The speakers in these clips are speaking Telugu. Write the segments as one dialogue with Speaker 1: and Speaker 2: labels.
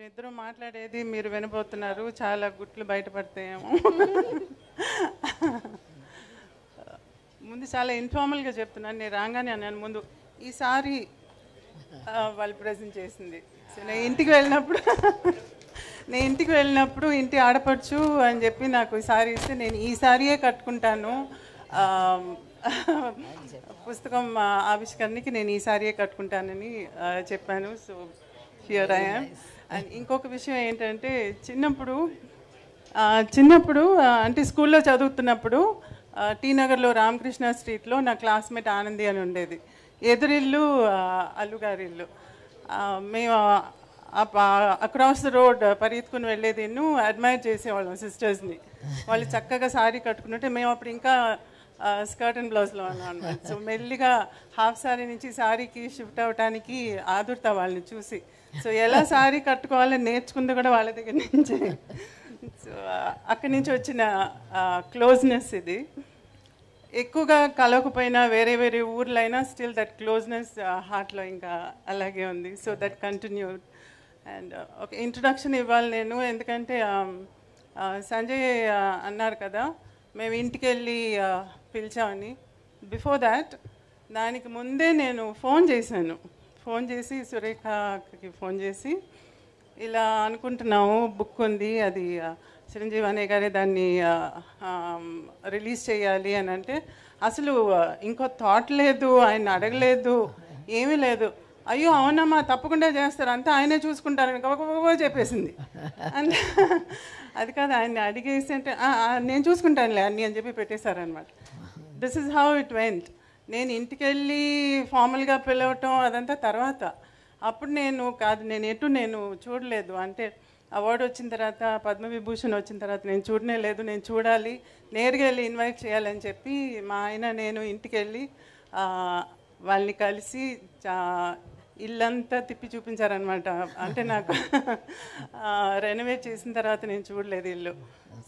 Speaker 1: మీరిద్దరూ మాట్లాడేది మీరు వినబోతున్నారు చాలా గుట్లు బయటపడతాయేమో ముందు చాలా ఇన్ఫార్మల్గా చెప్తున్నాను నేను రాగానే అన్నాను ముందు ఈసారి వాళ్ళు ప్రజెంట్ చేసింది సో నేను ఇంటికి వెళ్ళినప్పుడు నేను ఇంటికి వెళ్ళినప్పుడు ఇంటి ఆడపడుచు అని చెప్పి నాకు ఈ సారీ ఇస్తే నేను ఈ సారీయే కట్టుకుంటాను పుస్తకం ఆవిష్కరణకి నేను ఈ సారీయే కట్టుకుంటానని చెప్పాను so here I am and ఇంకొక విషయం ఏంటంటే చిన్నప్పుడు చిన్నప్పుడు అంటే స్కూల్లో చదువుతున్నప్పుడు టీ నగర్లో రామకృష్ణ స్ట్రీట్లో నా క్లాస్మేట్ ఆనంది అని ఉండేది ఎదురిల్లు అల్లుగారిల్లు మేము అక్రాస్ ద రోడ్ పరిగెత్తుకుని వెళ్ళేది అడ్మైర్ చేసేవాళ్ళం సిస్టర్స్ని వాళ్ళు చక్కగా సారీ కట్టుకుంటే మేము అప్పుడు ఇంకా స్కర్ట్ అండ్ బ్లౌజ్లో ఉన్నాను సో మెల్లిగా హాఫ్ సారీ నుంచి సారీకి షిఫ్ట్ అవడానికి ఆదుర్తా వాళ్ళని చూసి సో ఎలా సారీ కట్టుకోవాలని నేర్చుకుంది కూడా వాళ్ళ దగ్గర నుంచి సో అక్కడి నుంచి వచ్చిన క్లోజ్నెస్ ఇది ఎక్కువగా కలవకపోయినా వేరే వేరే ఊర్లైనా స్టిల్ దట్ క్లోజ్నెస్ హార్ట్లో ఇంకా అలాగే ఉంది సో దట్ కంటిన్యూ అండ్ ఒక ఇంట్రొడక్షన్ ఇవ్వాలి నేను ఎందుకంటే um, సంజయ్ అన్నారు కదా మేము ఇంటికి వెళ్ళి పిలిచామని బిఫోర్ దాట్ దానికి ముందే నేను ఫోన్ చేశాను ఫోన్ చేసి సురేఖ అక్కకి ఫోన్ చేసి ఇలా అనుకుంటున్నాము బుక్ ఉంది అది చిరంజీవి అనే గారే దాన్ని రిలీజ్ చేయాలి అని అంటే అసలు ఇంకో థాట్ లేదు ఆయన అడగలేదు ఏమీ లేదు అయ్యో అవునమ్మా తప్పకుండా చేస్తారు అంతా ఆయనే చూసుకుంటారని గబగబో చెప్పేసింది అంటే అది కాదు ఆయన్ని అడిగేసి అంటే నేను చూసుకుంటానులే అన్నీ అని చెప్పి పెట్టేశారనమాట this is how it went నేను ఇంటికెళ్ళి ఫార్మల్గా పిలవటం అదంతా తర్వాత అప్పుడు నేను కాదు నేను ఎటు నేను చూడలేదు అంటే అవార్డు వచ్చిన తర్వాత పద్మవిభూషణ్ వచ్చిన తర్వాత నేను చూడనే లేదు నేను చూడాలి నేరుగా వెళ్ళి ఇన్వైట్ చేయాలని చెప్పి మా ఆయన నేను ఇంటికి వెళ్ళి వాళ్ళని కలిసి ఇల్లంతా తిప్పి చూపించారనమాట అంటే నాకు రెనోవేట్ చేసిన తర్వాత నేను చూడలేదు ఇల్లు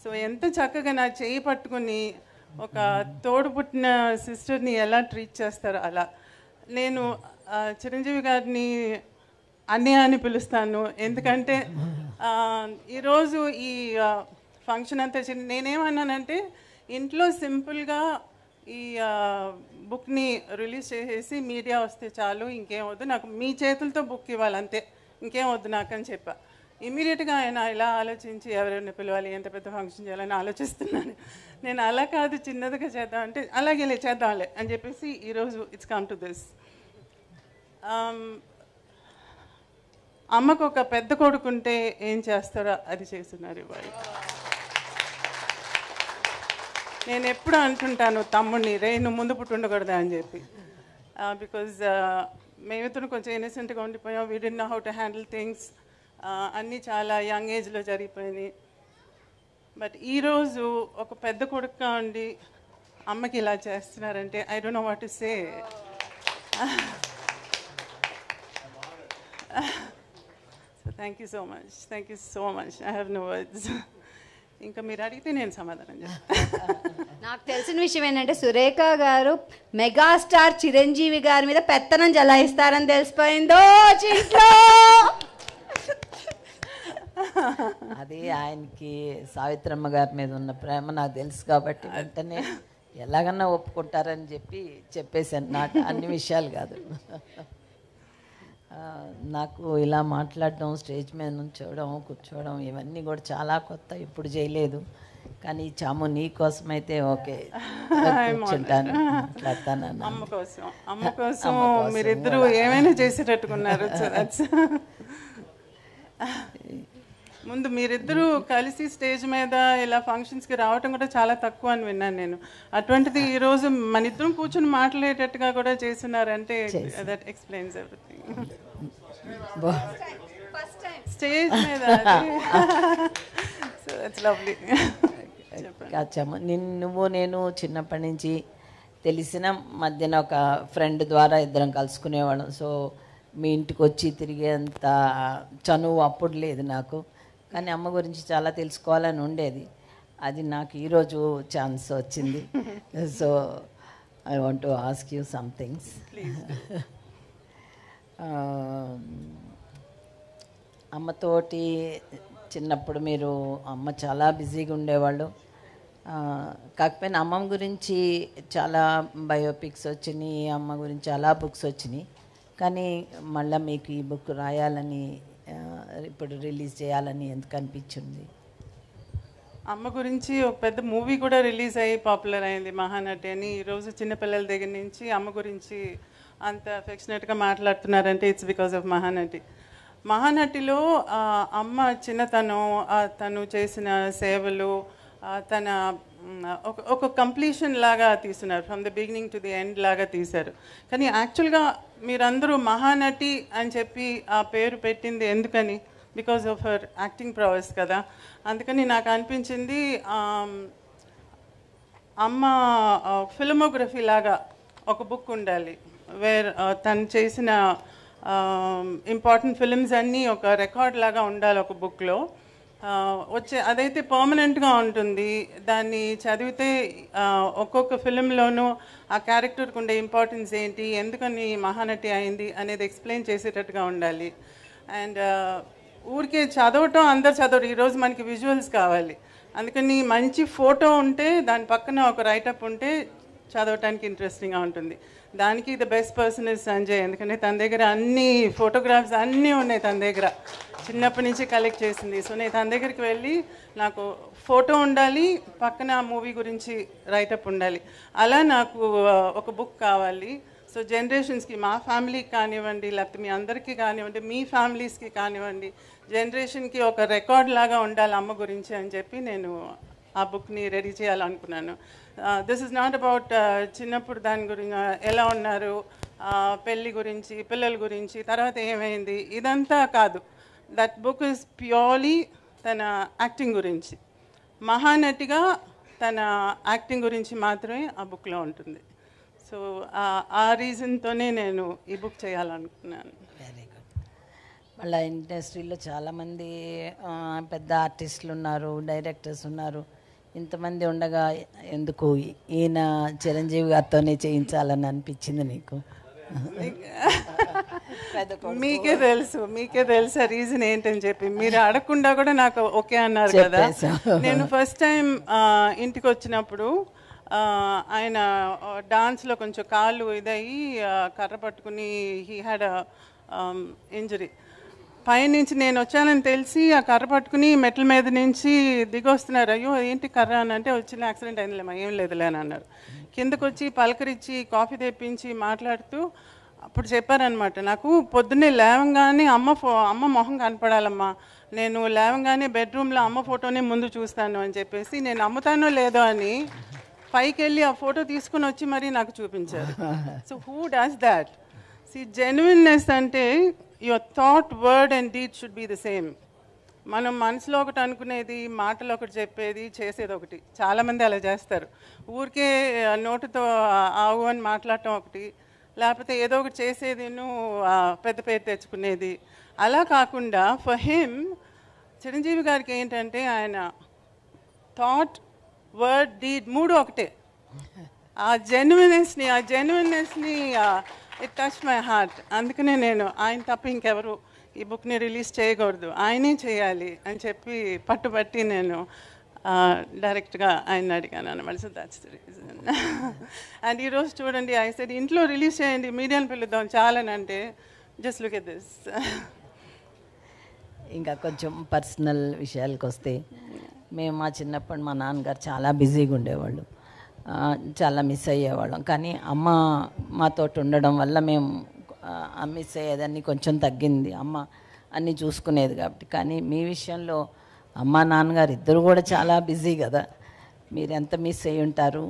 Speaker 1: సో ఎంత చక్కగా నా చేయి పట్టుకుని ఒక తోడు పుట్టిన సిస్టర్ని ఎలా ట్రీట్ చేస్తారో అలా నేను చిరంజీవి గారిని అన్నయ్య అని పిలుస్తాను ఎందుకంటే ఈరోజు ఈ ఫంక్షన్ అంతా నేనేమన్నానంటే ఇంట్లో సింపుల్గా ఈ బుక్ని రిలీజ్ చేసేసి మీడియా వస్తే చాలు ఇంకేం వద్దు నాకు మీ చేతులతో బుక్ ఇవ్వాలి అంతే ఇంకేం వద్దు నాకని చెప్పా ఇమీడియట్గా ఆయన ఇలా ఆలోచించి ఎవరైనా పిలవాలి ఎంత పెద్ద ఫంక్షన్ చేయాలని ఆలోచిస్తున్నాను నేను అలా కాదు చిన్నదిగా చేద్దాం అంటే అలాగే చేద్దాంలే అని చెప్పేసి ఈరోజు ఇట్స్ కమ్ టు దిస్ అమ్మకు ఒక పెద్ద కొడుకుంటే ఏం చేస్తారో అది చేస్తున్నారు ఇవాళ నేను ఎప్పుడు అంటుంటాను తమ్ముడిని రే నువ్వు ముందు పుట్టి ఉండకూడదా అని చెప్పి బికాజ్ uh, uh, మేమితను కొంచెం ఇన్నసెంట్గా ఉండిపోయాం వీ డి know how to handle things అన్నీ చాలా యంగ్ ఏజ్లో జరిగిపోయినాయి బట్ ఈరోజు ఒక పెద్ద కొడుకుగా ఉండి అమ్మకి ఇలా చేస్తున్నారంటే I don't know what to say so thank you so much thank you so much I have no words ఇంకా మీరు అడిగితే నేను సమాధానం చేస్తాను
Speaker 2: నాకు తెలిసిన విషయం ఏంటంటే సురేఖ గారు మెగాస్టార్ చిరంజీవి గారి మీద పెత్తనం జలాయిస్తారని తెలిసిపోయిందో చింట్లో అది ఆయనకి సావిత్రమ్మ గారి మీద ఉన్న ప్రేమ నాకు తెలుసు కాబట్టి వెంటనే ఎలాగన్నా ఒప్పుకుంటారని చెప్పి చెప్పేశాను నాకు అన్ని విషయాలు కాదు నాకు ఇలా మాట్లాడడం స్టేజ్ మీద నుంచోవడం కూర్చోవడం ఇవన్నీ కూడా చాలా కొత్త ఇప్పుడు చేయలేదు కానీ చాము నీ కోసం అయితే ఓకే కూర్చుంటాను అమ్మ కోసం అమ్మ కోసం మీరిద్దరూ ఏమైనా చేసేటట్టుకున్నారు
Speaker 1: ముందు మీరిద్దరూ కలిసి స్టేజ్ మీద ఇలా ఫంక్షన్స్కి రావటం కూడా చాలా తక్కువ అని విన్నాను నేను అటువంటిది ఈ రోజు మన ఇద్దరం కూర్చొని మాట్లాడేటట్టుగా కూడా చేస్తున్నారంటే దట్ ఎక్స్ప్లెయిన్స్ ఎవ్రీథింగ్ స్టేజ్ మీద సో ఇట్స్ లవ్లీ కాచాము
Speaker 2: నువ్వు నేను చిన్నప్పటి నుంచి తెలిసిన మధ్యన ఒక ఫ్రెండ్ ద్వారా ఇద్దరం కలుసుకునేవాళ్ళం సో మీ ఇంటికి వచ్చి తిరిగేంత చనువు అప్పుడు లేదు నాకు కానీ అమ్మ గురించి చాలా తెలుసుకోవాలని ఉండేది అది నాకు ఈరోజు ఛాన్స్ వచ్చింది so I want to ask you somethings అమ్మతోటి చిన్నప్పుడు మీరు అమ్మ చాలా బిజీగా ఉండేవాళ్ళు కాకపోయినా అమ్మమ్మ గురించి చాలా బయోపిక్స్ వచ్చినాయి అమ్మ గురించి చాలా బుక్స్ వచ్చినాయి కానీ మళ్ళీ మీకు ఈ బుక్ రాయాలని ఇప్పుడు రిలీజ్ చేయాలని ఎందుకు అనిపించింది
Speaker 1: అమ్మ గురించి ఒక పెద్ద మూవీ కూడా రిలీజ్ అయ్యి పాపులర్ అయింది మహానటి అని ఈరోజు చిన్నపిల్లల దగ్గర నుంచి అమ్మ గురించి అంత అఫెక్షనేట్గా మాట్లాడుతున్నారంటే ఇట్స్ బికాస్ ఆఫ్ మహానటి మహానటిలో అమ్మ చిన్నతనం తను చేసిన సేవలు తన ఒక కంప్లీషన్ లాగా తీస్తున్నారు from the beginning to the end లాగా తీశారు కానీ యాక్చువల్గా మీరందరూ మహానటి అని చెప్పి ఆ పేరు పెట్టింది ఎందుకని because of her acting prowess కదా అందుకని నాకు అనిపించింది అమ్మ ఫిలమోగ్రఫీ లాగా ఒక బుక్ ఉండాలి వేర్ తను చేసిన ఇంపార్టెంట్ ఫిలిమ్స్ అన్నీ ఒక రికార్డ్ లాగా ఉండాలి ఒక బుక్లో వచ్చే అదైతే పర్మనెంట్గా ఉంటుంది దాన్ని చదివితే ఒక్కొక్క ఫిలింలోనూ ఆ క్యారెక్టర్కి ఉండే ఇంపార్టెన్స్ ఏంటి ఎందుకని మహానటి అయింది అనేది ఎక్స్ప్లెయిన్ చేసేటట్టుగా ఉండాలి అండ్ ఊరికే చదవటం అందరు చదవరు ఈరోజు మనకి విజువల్స్ కావాలి అందుకని మంచి ఫోటో ఉంటే దాని పక్కన ఒక రైటప్ ఉంటే చదవటానికి ఇంట్రెస్టింగ్గా ఉంటుంది దానికి the best person is Sanjay ఎందుకంటే తన దగ్గర అన్ని ఫోటోగ్రాఫ్స్ అన్నీ ఉన్నాయి తన దగ్గర చిన్నప్పటి నుంచి కలెక్ట్ చేసింది సో నేను తన దగ్గరికి వెళ్ళి నాకు ఫోటో ఉండాలి పక్కన మూవీ గురించి రైటప్ ఉండాలి అలా నాకు ఒక బుక్ కావాలి సో జనరేషన్స్కి మా ఫ్యామిలీకి కానివ్వండి లేకపోతే మీ అందరికీ కానివ్వండి మీ ఫ్యామిలీస్కి కానివ్వండి జనరేషన్కి ఒక రికార్డ్ లాగా ఉండాలి అమ్మ గురించి అని చెప్పి నేను ఆ బుక్ని రెడీ చేయాలనుకున్నాను దిస్ ఇస్ నాట్ అబౌట్ చిన్నప్పుడు దాని గురించి uh, ఎలా ఉన్నారు uh, పెళ్ళి గురించి పిల్లల గురించి తర్వాత ఏమైంది ఇదంతా కాదు దట్ బుక్ ఇస్ ప్యూర్లీ తన యాక్టింగ్ గురించి మహానటిగా తన యాక్టింగ్ గురించి మాత్రమే ఆ బుక్లో ఉంటుంది సో ఆ రీజన్తోనే నేను ఈ బుక్ చేయాలనుకున్నాను వెరీ గుడ్
Speaker 2: మళ్ళీ ఇండస్ట్రీలో చాలామంది పెద్ద ఆర్టిస్టులు ఉన్నారు డైరెక్టర్స్ ఉన్నారు ఇంతమంది ఉండగా ఎందుకు ఈయన చిరంజీవి గారితోనే చేయించాలని అనిపించింది నీకు
Speaker 1: మీకే తెలుసు మీకే తెలుసు రీజన్ ఏంటని చెప్పి మీరు అడగకుండా కూడా నాకు ఓకే అన్నారు కదా నేను ఫస్ట్ టైం ఇంటికి వచ్చినప్పుడు ఆయన డాన్స్లో కొంచెం కాళ్ళు ఇదయ్యి కర్ర పట్టుకుని హీ హ్యాడ్ ఇంజరీ పైనుంచి నేను వచ్చానని తెలిసి ఆ కర్ర పట్టుకుని మెట్ల మీద నుంచి దిగొస్తున్నారు అయ్యో ఏంటి కర్ర అని అంటే వచ్చిన యాక్సిడెంట్ అయిందిలేమా ఏం లేదులే అని అన్నారు కిందకు వచ్చి పలకరించి కాఫీ తెప్పించి మాట్లాడుతూ అప్పుడు చెప్పారనమాట నాకు పొద్దున్నే లేవంగానే అమ్మ ఫో అమ్మ మొహం కనపడాలమ్మా నేను లేవంగానే బెడ్రూమ్లో అమ్మ ఫోటోనే ముందు చూస్తాను అని చెప్పేసి నేను అమ్ముతానో లేదో అని పైకి వెళ్ళి ఆ ఫోటో తీసుకుని వచ్చి మరీ నాకు చూపించారు so who does that see genuineness అంటే your thought word and deed should be the same మనం మనసులో ఒకటి అనుకునేది మాటలు ఒకటి చెప్పేది చేసేది ఒకటి చాలామంది అలా చేస్తారు ఊరికే నోటితో ఆవు అని మాట్లాడటం ఒకటి లేకపోతే ఏదో ఒకటి చేసేది పెద్ద పేరు తెచ్చుకునేది అలా కాకుండా ఫర్ హిమ్ చిరంజీవి గారికి ఏంటంటే ఆయన థాట్ వర్డ్ డీడ్ మూడు ఒకటే ఆ జెన్యున్నెస్ని ఆ జెన్యున్నెస్ని ఇట్ టచ్ మై హార్ట్ అందుకనే నేను ఆయన తప్ప ఇంకెవరు ఈ బుక్ని రిలీజ్ చేయకూడదు ఆయనే చేయాలి అని చెప్పి పట్టుబట్టి నేను డైరెక్ట్గా ఆయన అడిగాను అనమాట సో దాట్స్ రీజన్ అండ్ ఈరోజు చూడండి ఆయన సరే ఇంట్లో రిలీజ్ చేయండి మీడియాని పిలుద్దాం చాలనంటే జస్ట్ లుక్ ఎట్ దిస్
Speaker 2: ఇంకా కొంచెం పర్సనల్ విషయాలకు వస్తే మేము మా చిన్నప్పుడు మా నాన్నగారు చాలా బిజీగా ఉండేవాళ్ళు చాలా మిస్ అయ్యేవాళ్ళం కానీ అమ్మ మాతో ఉండడం వల్ల మేము మిస్ అయ్యేదాన్ని కొంచెం తగ్గింది అమ్మ అన్నీ చూసుకునేది కాబట్టి కానీ మీ విషయంలో అమ్మ నాన్నగారు ఇద్దరు కూడా చాలా బిజీ కదా మీరు ఎంత మిస్ అయ్యి ఉంటారు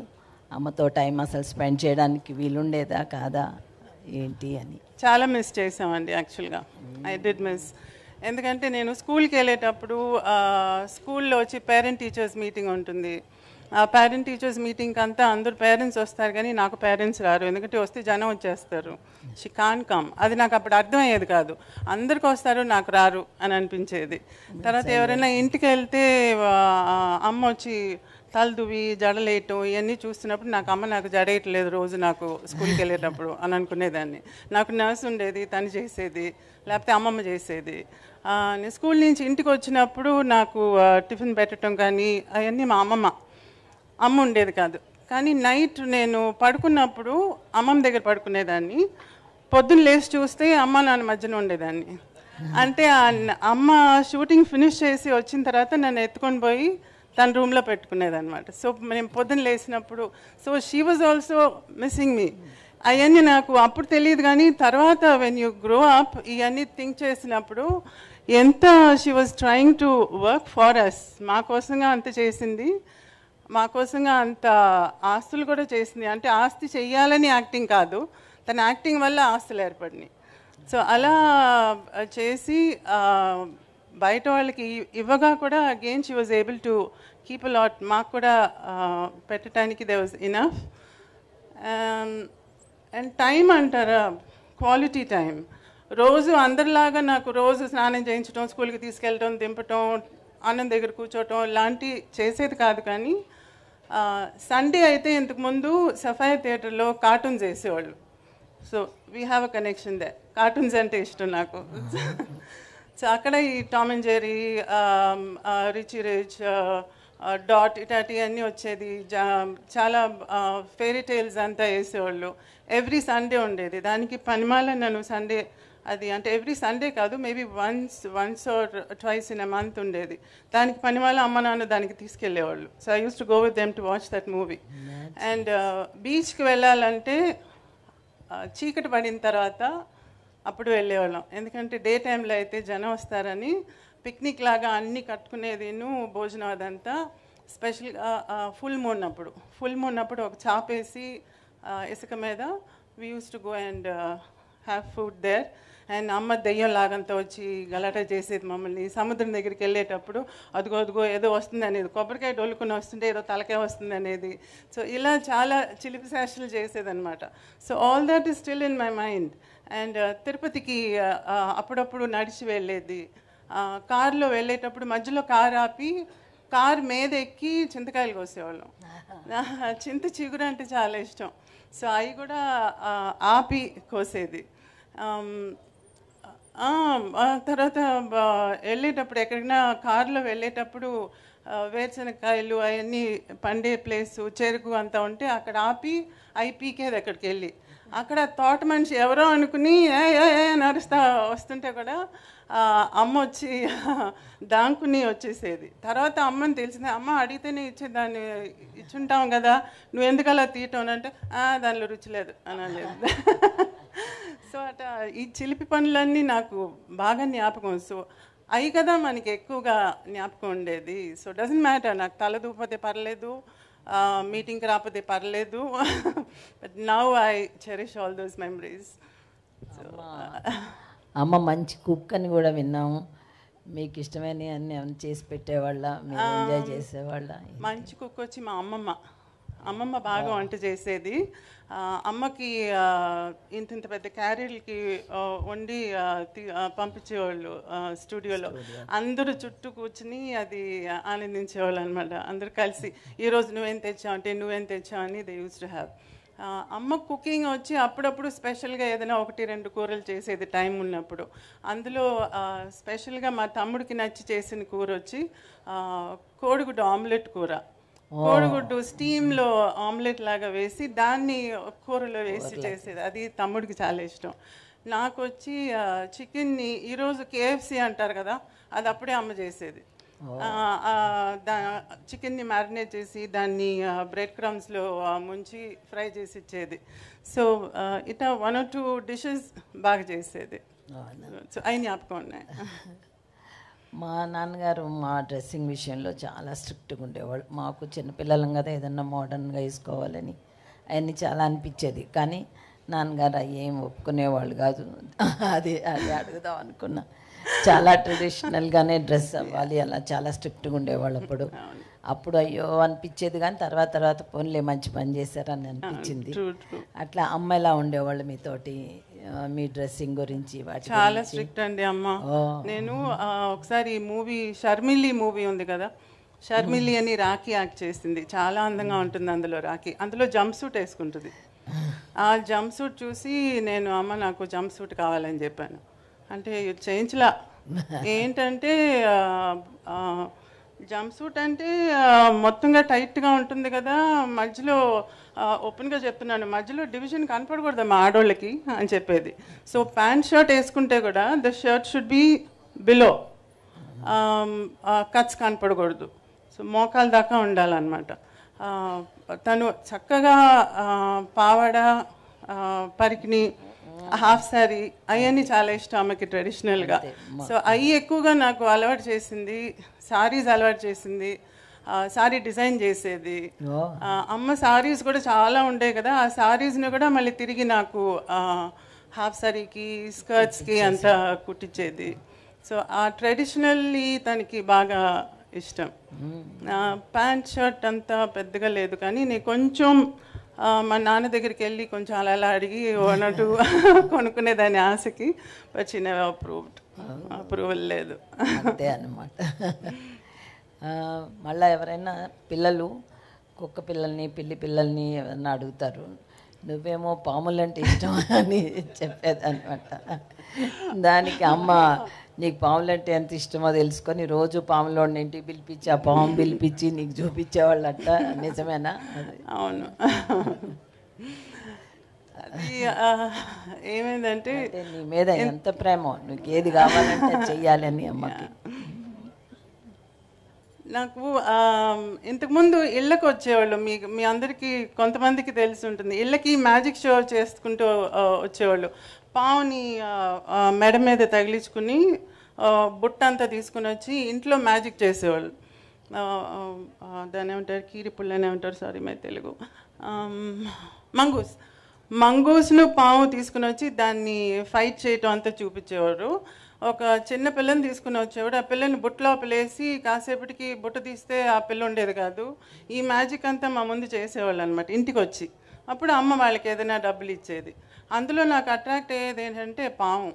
Speaker 2: అమ్మతో టైం అసలు స్పెండ్ చేయడానికి వీలుండేదా కాదా ఏంటి అని
Speaker 1: చాలా మిస్ చేసామండి యాక్చువల్గా ఐ డిడ్ మిస్ ఎందుకంటే నేను స్కూల్కి వెళ్ళేటప్పుడు స్కూల్లో వచ్చి పేరెంట్ టీచర్స్ మీటింగ్ ఉంటుంది ఆ పేరెంట్ టీచర్స్ మీటింగ్కి అంతా అందరు పేరెంట్స్ వస్తారు కానీ నాకు పేరెంట్స్ రారు ఎందుకంటే వస్తే జనం వచ్చేస్తారు షీ కాన్ కమ్ అది నాకు అప్పుడు అర్థమయ్యేది కాదు అందరికి వస్తారు నాకు రారు అని అనిపించేది తర్వాత ఎవరైనా ఇంటికి వెళ్తే అమ్మ వచ్చి తలదువి జడలేయటం ఇవన్నీ చూస్తున్నప్పుడు నాకు అమ్మ నాకు జడేయట్లేదు రోజు నాకు స్కూల్కి వెళ్ళేటప్పుడు అని అనుకునేదాన్ని నాకు నర్స్ ఉండేది తను చేసేది లేకపోతే అమ్మమ్మ చేసేది నేను స్కూల్ నుంచి ఇంటికి వచ్చినప్పుడు నాకు టిఫిన్ పెట్టడం కానీ అవన్నీ మా అమ్మమ్మ అమ్మ ఉండేది కాదు కానీ నైట్ నేను పడుకున్నప్పుడు అమ్మమ్మ దగ్గర పడుకునేదాన్ని పొద్దున్న లేచి చూస్తే అమ్మ నాన్న మధ్యన ఉండేదాన్ని అంటే అమ్మ షూటింగ్ ఫినిష్ చేసి వచ్చిన తర్వాత నన్ను ఎత్తుకొని పోయి తన రూమ్లో అనమాట సో మేము పొద్దున లేచినప్పుడు so she was also missing me అవన్నీ నాకు అప్పుడు తెలియదు కానీ తర్వాత వెన్ యూ గ్రో అప్ ఇవన్నీ థింక్ చేసినప్పుడు ఎంత she was trying to work for us మా కోసంగా అంత చేసింది మా కోసంగా అంత ఆస్తులు కూడా చేసింది అంటే ఆస్తి చెయ్యాలని యాక్టింగ్ కాదు తన యాక్టింగ్ వల్ల ఆస్తులు ఏర్పడినాయి సో అలా చేసి బయట వాళ్ళకి ఇవ్వగా కూడా again she was able to keep a lot మాకు కూడా పెట్టడానికి they was enough and time అంటారా క్వాలిటీ టైం రోజు అందరిలాగా నాకు రోజు స్నానం చేయించడం స్కూల్కి తీసుకెళ్ళడం దింపటం అన్నం దగ్గర కూర్చోవటం ఇలాంటి చేసేది కాదు కానీ సండే అయితే ఇంతకుముందు సఫాయి థియేటర్లో కార్టూన్స్ వేసేవాళ్ళు so we have a connection the cartoons అంటే ఇష్టం నాకు సో అక్కడ ఈ Tom and Jerry Richie Rich డాట్ ఇటాటి అన్నీ వచ్చేది చాలా ఫెయిరీ టైల్స్ అంతా వేసేవాళ్ళు ఎవ్రీ సండే ఉండేది దానికి పనిమాల నన్ను సండే అది అంటే ఎవ్రీ సండే కాదు maybe once once or twice in a month ఉండేది దానికి పని వాళ్ళ అమ్మ నాన్న దానికి తీసుకెళ్లేవాళ్ళు so I use to go with them to watch that movie and బీచ్కి వెళ్ళాలంటే చీకటి పడిన తర్వాత అప్పుడు వెళ్ళేవాళ్ళం ఎందుకంటే డే టైంలో అయితే జనం వస్తారని పిక్నిక్ లాగా అన్నీ కట్టుకునేదిను భోజనం అదంతా స్పెషల్గా ఫుల్ మూన్ అప్పుడు ఫుల్ మూన్ అప్పుడు ఒక చాపేసి ఇసుక మీద we use to go and have food there and అమ్మ దెయ్యం లాగంతా వచ్చి గలాట చేసేది మమ్మల్ని సముద్రం దగ్గరికి వెళ్ళేటప్పుడు అదిగో అదిగో ఏదో వస్తుంది అనేది కొబ్బరికాయ డొల్లుకుని వస్తుంటే ఏదో తలకాయ వస్తుంది అనేది సో ఇలా చాలా చిలిపి శాషలు చేసేదనమాట so all that is still in my mind and uh, తిరుపతికి uh, uh, అప్పుడప్పుడు నడిచి వెళ్ళేది కారులో వెళ్ళేటప్పుడు మధ్యలో కారు ఆపి కారు మీద ఎక్కి చింతకాయలు కోసేవాళ్ళం చింత చిగురు అంటే చాలా ఇష్టం సో అవి కూడా ఆపి కోసేది తర్వాత వెళ్ళేటప్పుడు ఎక్కడికైనా కారులో వెళ్ళేటప్పుడు వేరుశనకాయలు అవన్నీ పండే ప్లేసు చెరుకు అంతా ఉంటే అక్కడ ఆపి అవి పీకేది అక్కడికి వెళ్ళి అక్కడ తోట మనిషి ఎవరో అనుకుని ఏ ఏ నడుస్తా వస్తుంటే కూడా అమ్మ వచ్చి దాంకుని వచ్చేసేది తర్వాత అమ్మని తెలిసింది అమ్మ అడిగితేనే ఇచ్చేదాన్ని ఇచ్చుంటాం కదా నువ్వు ఎందుకు అలా తీయటం అంటే దానిలో రుచి లేదు అని అనలేదు సో అట ఈ చిలిపి పనులన్నీ నాకు బాగా జ్ఞాపకం సో అవి కదా మనకి ఎక్కువగా జ్ఞాపకం ఉండేది సో డజంట్ మ్యాటర్ నాకు తల దూపతే పర్లేదు మీటింగ్కి రాకపోతే పర్లేదు but now I cherish all those memories
Speaker 2: అమ్మ మంచి కుక్ అని కూడా విన్నాము మీకు ఇష్టమైన అన్ని చేసి పెట్టేవాళ్ళ ఎంజాయ్ చేసేవాళ్ళ
Speaker 1: మంచి కుక్ వచ్చి మా అమ్మమ్మ అమ్మమ్మ బాగా వంట చేసేది అమ్మకి ఇంత ఇంత పెద్ద క్యారీలకి వండి పంపించేవాళ్ళు స్టూడియోలో అందరూ చుట్టూ కూర్చుని అది ఆనందించేవాళ్ళు అనమాట అందరూ కలిసి ఈరోజు నువ్వేం తెచ్చావు అంటే నువ్వేం తెచ్చావు అని దే యూస్ టు హ్యావ్ అమ్మ కుకింగ్ వచ్చి అప్పుడప్పుడు స్పెషల్గా ఏదైనా ఒకటి రెండు కూరలు చేసేది టైం ఉన్నప్పుడు అందులో స్పెషల్గా మా తమ్ముడికి నచ్చి చేసిన కూర వచ్చి కోడిగుడ్డు ఆమ్లెట్ కూర కోడిగుడ్డు స్టీమ్లో ఆమ్లెట్ లాగా వేసి దాన్ని కూరలో వేసి చేసేది అది తమ్ముడికి చాలా ఇష్టం నాకు వచ్చి చికెన్ని ఈరోజు కేఎఫ్సి అంటారు కదా అది అప్పుడే అమ్మ చేసేది చికెన్ని మ్యారినేట్ చేసి దాన్ని బ్రెడ్ క్రమ్స్లో ముంచి ఫ్రై చేసి ఇచ్చేది so it one or two dishes బాగా చేసేది సో అవి జ్ఞాపకం ఉన్నాయి
Speaker 2: మా నాన్నగారు మా డ్రెస్సింగ్ విషయంలో చాలా స్ట్రిక్ట్గా ఉండేవాళ్ళు మాకు చిన్నపిల్లలం కదా ఏదన్నా మోడర్న్గా వేసుకోవాలని అవన్నీ చాలా అనిపించేది కానీ నాన్నగారు ఏం ఒప్పుకునేవాళ్ళు కాదు అది అది అడుగుదాం అనుకున్నా చాలా ట్రెడిషనల్గానే డ్రెస్ అవ్వాలి అలా చాలా స్ట్రిక్ట్గా ఉండేవాళ్ళు అప్పుడు అప్పుడు అయ్యో అనిపించేది కానీ తర్వాత తర్వాత పోన్లే మంచి పని చేశారని అనిపించింది అట్లా అమ్మాయిలా ఉండేవాళ్ళు మీతోటి మీ డ్రెస్సింగ్ గురించి చాలా స్ట్రిక్ట్
Speaker 1: అండి అమ్మ నేను ఒకసారి మూవీ షర్మిలి మూవీ ఉంది కదా షర్మిలి అని రాఖీ యాక్ట్ చేసింది చాలా అందంగా ఉంటుంది అందులో రాఖీ అందులో జంప్ సూట్ వేసుకుంటుంది ఆ జంప్ సూట్ చూసి నేను అమ్మ నాకు జంప్ సూట్ కావాలని చెప్పాను అంటే చేయించలా ఏంటంటే జంప్ సూట్ అంటే మొత్తంగా టైట్గా ఉంటుంది కదా మధ్యలో ఓపెన్గా చెప్తున్నాను మధ్యలో డివిజన్ కనపడకూడదు మా ఆడోళ్ళకి అని చెప్పేది సో ప్యాంట్ షర్ట్ వేసుకుంటే కూడా the shirt should be below cuts కనపడకూడదు సో మోకాల దాకా ఉండాలన్నమాట తను చక్కగా పావడ పరికిణి హాఫ్ శారీ అవన్నీ చాలా ఇష్టం ఆమెకి ట్రెడిషనల్గా సో అవి ఎక్కువగా నాకు అలవాటు చేసింది శారీస్ అలవాటు చేసింది సారీ డిజైన్ చేసేది అమ్మ సారీస్ కూడా చాలా ఉండే కదా ఆ సారీస్ని కూడా మళ్ళీ తిరిగి నాకు హాఫ్ సారీకి స్కర్ట్స్కి అంతా కుట్టించేది సో ఆ ట్రెడిషనల్లీ తనకి బాగా ఇష్టం ప్యాంట్ షర్ట్ అంతా పెద్దగా లేదు కానీ నేను కొంచెం మా నాన్న దగ్గరికి వెళ్ళి కొంచెం అలా అలా అడిగి ఓనటు కొనుక్కునే దాని ఆశకి వచ్చిన అప్రూవ్డ్ అప్రూవల్ లేదు అంతే అనమాట
Speaker 2: మళ్ళీ ఎవరైనా పిల్లలు కుక్క పిల్లల్ని పిల్లి పిల్లల్ని ఎవరన్నా అడుగుతారు నువ్వేమో పాములంటే ఇష్టం అని అనమాట దానికి అమ్మ నీకు పాములంటే ఎంత ఇష్టమో తెలుసుకొని రోజు పాములోని ఇంటికి పిలిపించి ఆ పాము పిలిపించి నీకు అట్ట నిజమేనా
Speaker 1: అవును ఏమైందంటే నీ మీద ఎంత
Speaker 2: ప్రేమ నీకు ఏది కావాలంటే చెయ్యాలని అమ్మకి
Speaker 1: నాకు ఇంతకుముందు ఇళ్ళకి వచ్చేవాళ్ళు మీ మీ అందరికీ కొంతమందికి తెలిసి ఉంటుంది ఇళ్ళకి మ్యాజిక్ షో చేసుకుంటూ వచ్చేవాళ్ళు పావుని మెడ మీద తగిలించుకుని బుట్ట అంతా తీసుకుని వచ్చి ఇంట్లో మ్యాజిక్ చేసేవాళ్ళు దాని ఏమంటారు కీరిపుల్ అని ఏమంటారు సారీ మై తెలుగు మంగూస్ మంగూస్ను పాము తీసుకుని వచ్చి దాన్ని ఫైట్ చేయటం అంతా చూపించేవారు ఒక చిన్న పిల్లని తీసుకుని వచ్చేవాడు ఆ పిల్లని బుట్టలో పిలేసి కాసేపటికి బుట్ట తీస్తే ఆ పిల్ల ఉండేది కాదు ఈ మ్యాజిక్ అంతా మా ముందు చేసేవాళ్ళు అనమాట ఇంటికి వచ్చి అప్పుడు అమ్మ వాళ్ళకి ఏదైనా డబ్బులు ఇచ్చేది అందులో నాకు అట్రాక్ట్ అయ్యేది ఏంటంటే పాము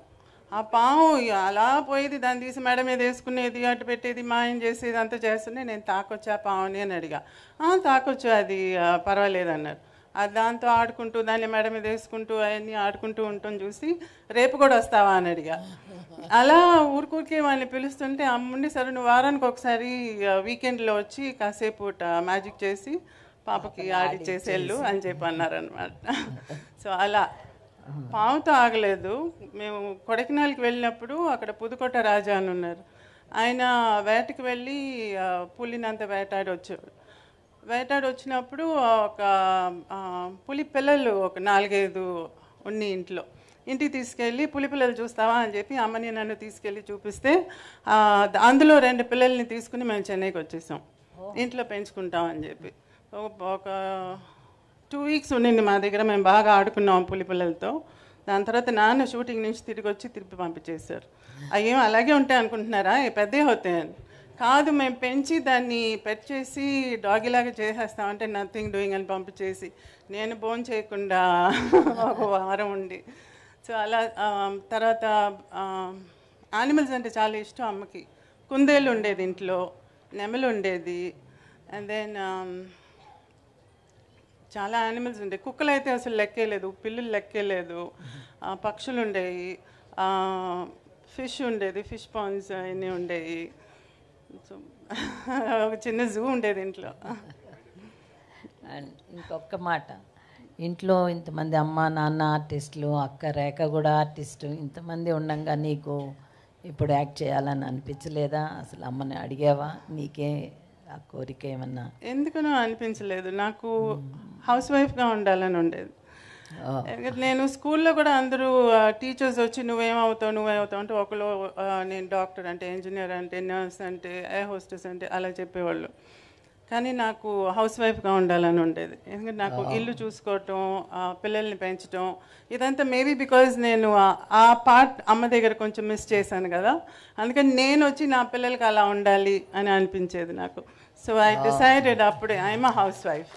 Speaker 1: ఆ పాము అలా పోయేది దాన్ని తీసి మేడం మీద వేసుకునేది అటు పెట్టేది మాయం చేసేది అంతా చేస్తుంటే నేను తాకొచ్చా పాముని అని అడిగా తాకొచ్చు అది పర్వాలేదు అన్నారు దాంతో ఆడుకుంటూ దాన్ని మెడ మీద వేసుకుంటూ అవన్నీ ఆడుకుంటూ ఉంటాం చూసి రేపు కూడా వస్తావా అని అడిగా అలా ఊరికూరికే వాళ్ళని పిలుస్తుంటే అమ్ముండి సరే నువ్వు వారానికి ఒకసారి వీకెండ్లో వచ్చి కాసేపు మ్యాజిక్ చేసి పాపకి ఆడిచ్చేసి వెళ్ళు అని చెప్పి అన్నారనమాట సో అలా పాముతో ఆగలేదు మేము కొడకినాలకి వెళ్ళినప్పుడు అక్కడ పుదుకోట రాజా అని ఉన్నారు ఆయన వేటకి వెళ్ళి పులినంత వేటాడి వచ్చేవాడు వేటాడు వచ్చినప్పుడు ఒక పులి పిల్లలు ఒక నాలుగైదు ఉన్ని ఇంట్లో ఇంటికి తీసుకెళ్ళి పులి పిల్లలు చూస్తావా అని చెప్పి అమ్మని నన్ను తీసుకెళ్ళి చూపిస్తే అందులో రెండు పిల్లల్ని తీసుకుని మేము చెన్నైకి వచ్చేసాం ఇంట్లో పెంచుకుంటాం అని చెప్పి ఒక టూ వీక్స్ ఉండింది మా దగ్గర మేము బాగా ఆడుకున్నాం పులి పిల్లలతో దాని తర్వాత నాన్న షూటింగ్ నుంచి తిరిగి వచ్చి తిరిగి పంపించేశారు అవి అలాగే ఉంటాయి అనుకుంటున్నారా పెద్దే అవుతాయని కాదు మేము పెంచి దాన్ని పెట్ చేసి డాగిలాగా చేసేస్తాం అంటే నథింగ్ డూయింగ్ అని పంపించేసి నేను బోన్ చేయకుండా ఒక వారం ఉండి సో అలా తర్వాత యానిమల్స్ అంటే చాలా ఇష్టం అమ్మకి కుందేలు ఉండేది ఇంట్లో నెమలు ఉండేది అండ్ దెన్ um, చాలా యానిమల్స్ ఉండే కుక్కలు అయితే అసలు లెక్కేలేదు పిల్లులు లెక్కేలేదు పక్షులు ఉండేవి ఫిష్ ఉండేది ఫిష్ పాన్స్ అన్నీ ఉండేవి సో ఒక చిన్న జూ ఉండేది ఇంట్లో అండ్
Speaker 2: ఇంకొక మాట ఇంట్లో ఇంతమంది అమ్మ నాన్న ఆర్టిస్టులు అక్క రేఖ కూడా ఆర్టిస్టు ఇంతమంది ఉండంగా నీకు ఇప్పుడు యాక్ట్ చేయాలని అనిపించలేదా అసలు అమ్మని
Speaker 1: అడిగావా నీకే
Speaker 2: ఆ కోరిక ఏమన్నా
Speaker 1: ఎందుకునో అనిపించలేదు నాకు హౌస్ వైఫ్గా ఉండాలని ఉండేది నేను స్కూల్లో కూడా అందరూ టీచర్స్ వచ్చి నువ్వేమవుతావు నువ్వేమవుతావు అంటే ఒకళ్ళు నేను డాక్టర్ అంటే ఇంజనీర్ అంటే నర్స్ అంటే ఏ హోస్టెస్ అంటే అలా చెప్పేవాళ్ళు కానీ నాకు హౌస్ వైఫ్గా ఉండాలని ఉండేది ఎందుకంటే నాకు ఇల్లు చూసుకోవటం పిల్లల్ని పెంచడం ఇదంతా మేబీ బికాజ్ నేను ఆ పార్ట్ అమ్మ దగ్గర కొంచెం మిస్ చేశాను కదా అందుకని నేను వచ్చి నా పిల్లలకి అలా ఉండాలి అని అనిపించేది నాకు సో ఐ డిసైడెడ్ అప్పుడే I'm a housewife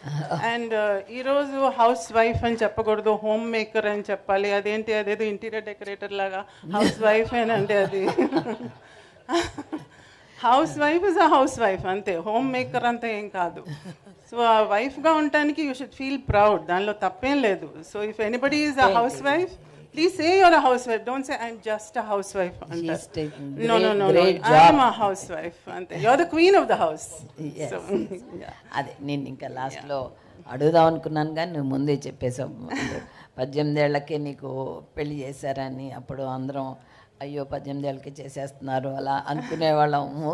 Speaker 1: and ఈరోజు హౌస్ వైఫ్ అని చెప్పకూడదు హోమ్ మేకర్ అని చెప్పాలి అదేంటి అదేదో ఇంటీరియర్ డెకరేటర్ లాగా హౌస్ వైఫ్ అని అది housewife is a housewife అంతే హోమ్ మేకర్ అంతా ఏం కాదు సో ఆ వైఫ్గా ఉండటానికి యూ షుడ్ ఫీల్ ప్రౌడ్ దానిలో తప్పేం లేదు so if anybody is a housewife Please say you're a housewife. Don't say I'm just a housewife. She's taking great, no, no, no, no. Job. I'm a housewife. Ante. You're the queen of the house. Yes. So, అదే నేను ఇంకా లాస్ట్లో
Speaker 2: అడుగుదాం అనుకున్నాను కానీ నువ్వు ముందే చెప్పేశావు పద్దెనిమిదేళ్లకే నీకు పెళ్లి చేశారని అప్పుడు అందరం అయ్యో పద్దెనిమిదేళ్ళకి చేసేస్తున్నారు అలా అనుకునేవాళ్ళము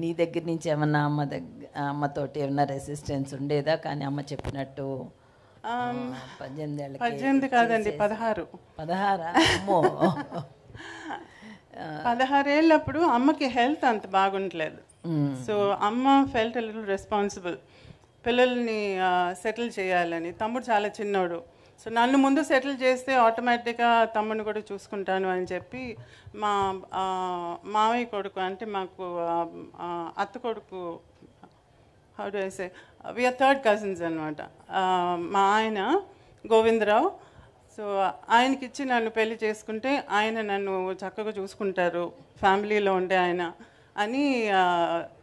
Speaker 2: నీ దగ్గర నుంచి ఏమన్నా అమ్మ దగ్గర అమ్మతోటి ఏమన్నా రెసిస్టెన్స్ ఉండేదా కానీ అమ్మ చెప్పినట్టు
Speaker 1: Um, పద్దెనిమిది పద్దెనిమిది కాదండి పదహారు పదహారు పదహారేళ్ళప్పుడు అమ్మకి హెల్త్ అంత బాగుండలేదు సో అమ్మ ఫెల్ట్ రెస్పాన్సిబుల్ పిల్లల్ని సెటిల్ చేయాలని తమ్ముడు చాలా చిన్నోడు సో నన్ను ముందు సెటిల్ చేస్తే ఆటోమేటిక్గా తమ్ముడిని కూడా చూసుకుంటాను అని చెప్పి మా మావయ్య కొడుకు అంటే మాకు అత్త కొడుకు how do I say we are third cousins అనమాట మా ఆయన గోవిందరావు సో ఆయనకిచ్చి నన్ను పెళ్లి చేసుకుంటే ఆయన నన్ను చక్కగా చూసుకుంటారు ఫ్యామిలీలో ఉండే ఆయన అని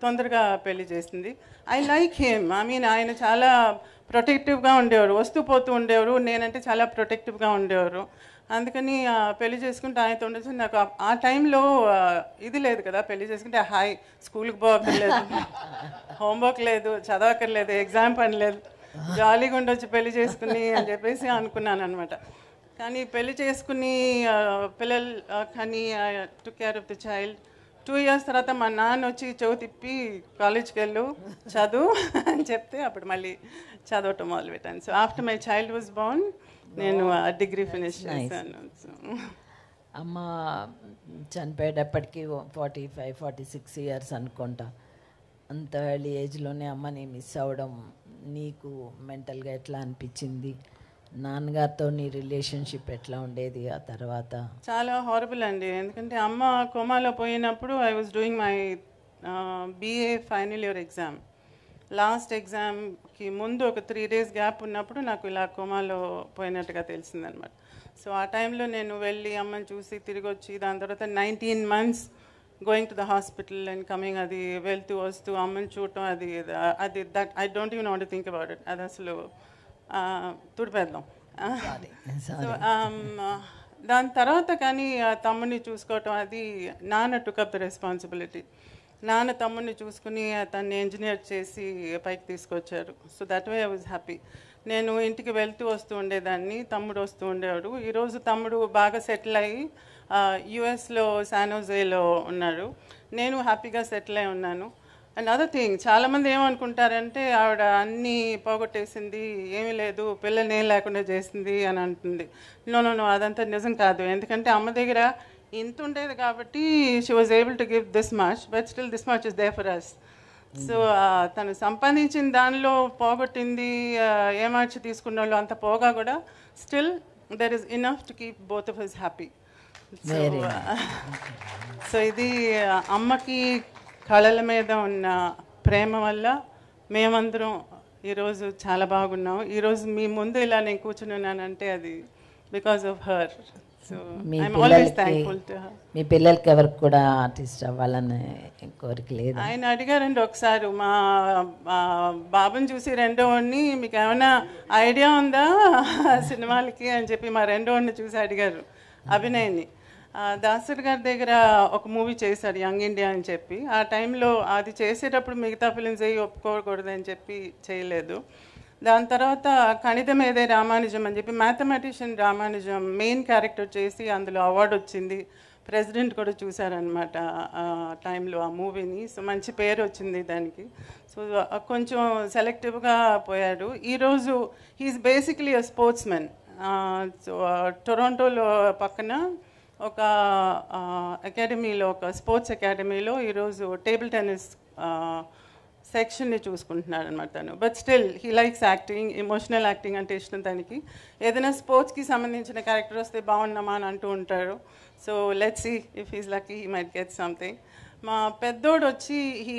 Speaker 1: తొందరగా పెళ్లి చేసింది I like him I mean ఆయన చాలా ప్రొటెక్టివ్గా ఉండేవారు వస్తూ పోతూ ఉండేవారు నేనంటే చాలా ప్రొటెక్టివ్గా ఉండేవారు అందుకని పెళ్లి చేసుకుంటే ఆయనతో ఉండొచ్చు నాకు ఆ టైంలో ఇది లేదు కదా పెళ్లి చేసుకుంటే హాయ్ స్కూల్కి పోవక్కర్లేదు హోంవర్క్ లేదు చదవక్కర్లేదు ఎగ్జామ్ పని లేదు జాలీగా ఉండొచ్చు పెళ్లి చేసుకుని అని చెప్పేసి అనుకున్నాను అనమాట కానీ పెళ్లి చేసుకుని పిల్లలు కానీ to care of the child two years తర్వాత మా నాన్న వచ్చి చెవు తిప్పి కాలేజ్కి వెళ్ళు చదువు అని చెప్తే అప్పుడు మళ్ళీ చదవటం పెట్టాను so after my child was born నేను డిగ్రీ ఫినిష్ చేశాను
Speaker 2: అమ్మ చనిపోయేటప్పటికి forty five forty six years అనుకుంటా అంత ఎర్లీ ఏజ్లోనే అమ్మని మిస్ అవ్వడం నీకు మెంటల్గా ఎట్లా అనిపించింది నాన్నగారితో నీ రిలేషన్షిప్ ఎట్లా ఉండేది ఆ తర్వాత
Speaker 1: చాలా హారబుల్ అండి ఎందుకంటే అమ్మ కోమాలో పోయినప్పుడు I was doing my BA final year exam last ఎగ్జామ్కి ముందు ఒక త్రీ డేస్ గ్యాప్ ఉన్నప్పుడు నాకు ఇలా కోమాలో పోయినట్టుగా తెలిసిందనమాట సో ఆ టైంలో నేను వెళ్ళి అమ్మని చూసి తిరిగి వచ్చి దాని తర్వాత nineteen months going to the hospital and coming అది వెళ్తూ వస్తూ అమ్మని చూడటం అది అది that I don't you not think about it అది అసలు తుడిపేద్దాం
Speaker 2: um,
Speaker 1: దాని తర్వాత కానీ తమ్ముడిని చూసుకోవటం అది నాన్న టుకప్ ద రెస్పాన్సిబిలిటీ నాన్న తమ్ముడిని చూసుకుని అతన్ని ఇంజనీర్ చేసి పైకి తీసుకొచ్చారు so that way I was happy నేను ఇంటికి వెళ్తూ వస్తూ ఉండేదాన్ని తమ్ముడు వస్తూ ఉండేవాడు ఈరోజు తమ్ముడు బాగా సెటిల్ అయ్యి యుఎస్లో శానోజేలో ఉన్నాడు నేను హ్యాపీగా సెటిల్ అయి ఉన్నాను అండ్ అదర్ థింగ్ చాలామంది ఏమనుకుంటారంటే ఆవిడ అన్నీ పోగొట్టేసింది ఏమీ లేదు పిల్లల్ని ఏం లేకుండా చేసింది అని అంటుంది నో నో నో అదంతా నిజం కాదు ఎందుకంటే అమ్మ దగ్గర ఇంత ఉండేది కాబట్టి she was able to give this much but still this much is there for us so తను సంపాదించిన దానిలో పోగొట్టింది uh, మార్చి తీసుకున్న వాళ్ళు అంత పోగా కూడా still there is enough to keep both of his happy so ఇది uh, అమ్మకి కళల మీద ఉన్న ప్రేమ వల్ల మేమందరం ఈరోజు చాలా బాగున్నాం ఈరోజు మీ ముందు ఇలా నేను కూర్చుని ఉన్నానంటే అది బికాస్ ఆఫ్ హర్ మీ పిల్లలకి
Speaker 2: మీ పిల్లలకి ఎవరికి కూడా ఆర్టిస్ట్ అవ్వాలని కోరిక లేదు
Speaker 1: ఆయన అడిగారండి ఒకసారి మా బాబుని చూసి రెండో వాడిని మీకు ఏమైనా ఐడియా ఉందా సినిమాలకి అని చెప్పి మా రెండో వాడిని చూసి అడిగారు అభినయ్ని దాసరి గారి దగ్గర ఒక మూవీ చేశారు యంగ్ ఇండియా అని చెప్పి ఆ టైంలో అది చేసేటప్పుడు మిగతా ఫిలిమ్స్ అయ్యి ఒప్పుకోకూడదని చెప్పి చేయలేదు దాని తర్వాత కణితం ఏదే రామానుజం అని చెప్పి మ్యాథమెటిషియన్ రామానుజం మెయిన్ క్యారెక్టర్ చేసి అందులో అవార్డు వచ్చింది ప్రెసిడెంట్ కూడా చూశారనమాట ఆ టైంలో ఆ మూవీని సో మంచి పేరు వచ్చింది దానికి సో కొంచెం సెలెక్టివ్గా పోయాడు ఈరోజు he's basically a sportsmen so టొరంటోలో పక్కన ఒక అకాడమీలో ఒక స్పోర్ట్స్ అకాడమీలో ఈరోజు టేబుల్ టెన్నిస్ సెక్షన్ని చూసుకుంటున్నాడు అనమాట తను but still he likes acting emotional acting అంటే ఇష్టం తనకి ఏదైనా స్పోర్ట్స్కి సంబంధించిన క్యారెక్టర్ వస్తే బాగున్నామా అని అంటూ ఉంటారు so let's see if he's lucky he might get something మా పెద్దోడు వచ్చి he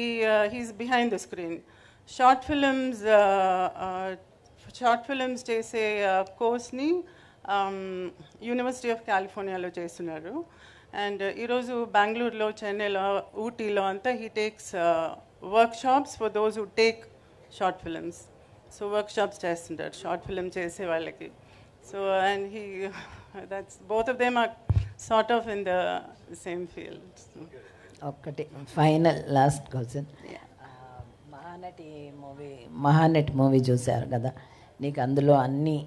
Speaker 1: he's behind the screen short films short films చేసే కోర్స్ని యూనివర్సిటీ ఆఫ్ కాలిఫోర్నియాలో చేస్తున్నారు అండ్ uh, ఈరోజు బెంగళూరులో చెన్నైలో ఊటీలో అంతా he takes workshops for those who take short films so workshops చేస్తుంటారు షార్ట్ ఫిలిం చేసే వాళ్ళకి so and he that's both of them are sort of in the same field
Speaker 2: ఒక్కటి final last question
Speaker 1: Mahanati movie
Speaker 2: Mahanati movie చూశారు కదా నీకు అందులో అన్నీ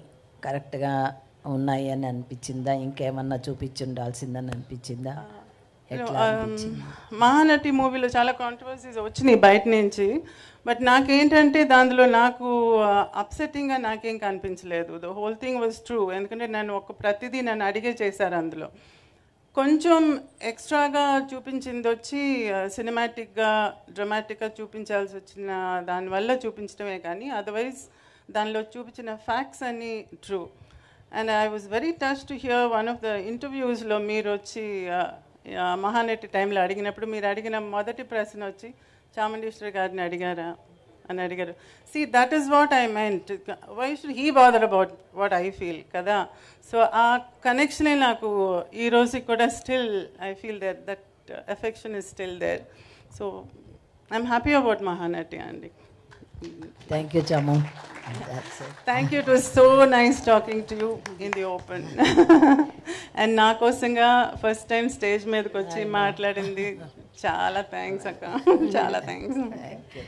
Speaker 2: కరెక్ట్గా ఉన్నాయి అని అనిపించిందా ఇంకేమన్నా చూపించి ఉండాల్సిందని అనిపించిందా
Speaker 1: మహానటి మూవీలో um, చాలా కాంట్రవర్సీస్ వచ్చినాయి బయట నుంచి బట్ నాకేంటంటే దానిలో నాకు అప్సెట్టింగ్గా uh, నాకేం కనిపించలేదు the whole thing was true ఎందుకంటే నన్ను ఒక ప్రతిదీ నన్ను అడిగే చేశారు అందులో కొంచెం ఎక్స్ట్రాగా చూపించింది వచ్చి సినిమాటిక్గా uh, డ్రమాటిక్గా చూపించాల్సి వచ్చిన దానివల్ల చూపించడమే కానీ అదర్వైజ్ దానిలో చూపించిన ఫ్యాక్ట్స్ అన్ని true and I was very touch to hear one of the ఇంటర్వ్యూస్లో మీరు వచ్చి uh, మహానటి టైంలో అడిగినప్పుడు మీరు అడిగిన మొదటి ప్రశ్న వచ్చి చాముండేశ్వరి గారిని అడిగారా అని అడిగారు see that is what I meant why should he bother about what I feel కదా సో ఆ కనెక్షనే నాకు ఈ రోజుకి కూడా still I feel that that affection is still there so I'm happy about Mahanati అండి
Speaker 2: థ్యాంక్ యూ చము
Speaker 1: thank you it was so nice talking to you in the open and నా కోసంగా ఫస్ట్ టైం స్టేజ్ మీదకి వచ్చి మాట్లాడింది చాలా థ్యాంక్స్ అక్క చాలా థ్యాంక్స్